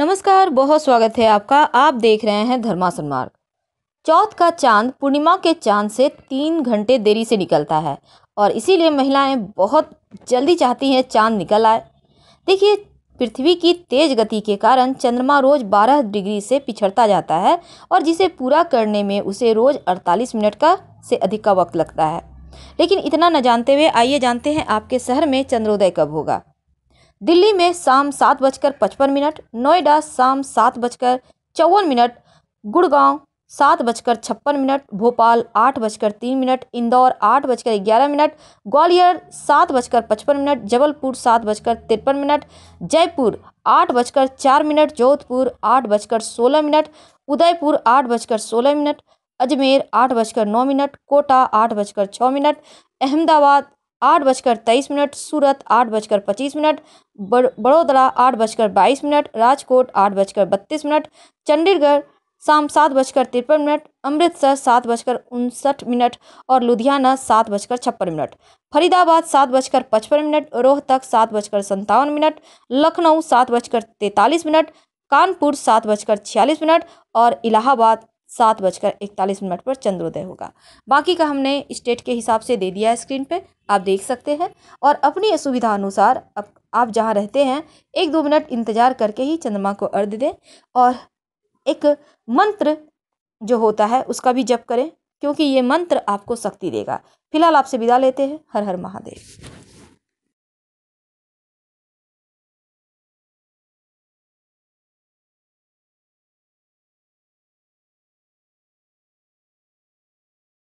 नमस्कार बहुत स्वागत है आपका आप देख रहे हैं धर्मासन मार्ग चौथ का चांद पूर्णिमा के चांद से तीन घंटे देरी से निकलता है और इसीलिए महिलाएं बहुत जल्दी चाहती हैं चांद निकल आए देखिए पृथ्वी की तेज गति के कारण चंद्रमा रोज 12 डिग्री से पिछड़ता जाता है और जिसे पूरा करने में उसे रोज 48 मिनट का से अधिक का वक्त लगता है लेकिन इतना न जानते हुए आइए जानते हैं आपके शहर में चंद्रोदय कब होगा दिल्ली में शाम सात बजकर पचपन मिनट नोएडा शाम सात बजकर चौवन मिनट गुड़गांव सात बजकर छप्पन मिनट भोपाल आठ बजकर तीन मिनट इंदौर आठ बजकर ग्यारह मिनट ग्वालियर सात बजकर पचपन मिनट जबलपुर सात बजकर तिरपन मिनट जयपुर आठ बजकर चार मिनट जोधपुर आठ बजकर सोलह मिनट उदयपुर आठ बजकर सोलह मिनट अजमेर आठ बजकर नौ मिनट कोटा आठ बजकर छः मिनट अहमदाबाद आठ बजकर तेईस मिनट सूरत आठ बजकर पच्चीस मिनट बड़ोदरा आठ बजकर बाईस मिनट राजकोट आठ बजकर बत्तीस मिनट चंडीगढ़ शाम सात बजकर तिरपन मिनट अमृतसर सात बजकर उनसठ मिनट और लुधियाना सात बजकर छप्पन मिनट फरीदाबाद सात बजकर पचपन मिनट रोहतक सात बजकर संतावन मिनट लखनऊ सात बजकर तैंतालीस मिनट कानपुर सात बजकर छियालीस मिनट और इलाहाबाद सात बजकर इकतालीस मिनट पर चंद्रोदय होगा बाकी का हमने स्टेट के हिसाब से दे दिया है स्क्रीन पर आप देख सकते हैं और अपनी सुविधा अनुसार आप, आप जहाँ रहते हैं एक दो मिनट इंतज़ार करके ही चंद्रमा को अर्ध दें और एक मंत्र जो होता है उसका भी जप करें क्योंकि ये मंत्र आपको शक्ति देगा फिलहाल आपसे विदा लेते हैं हर हर महादेव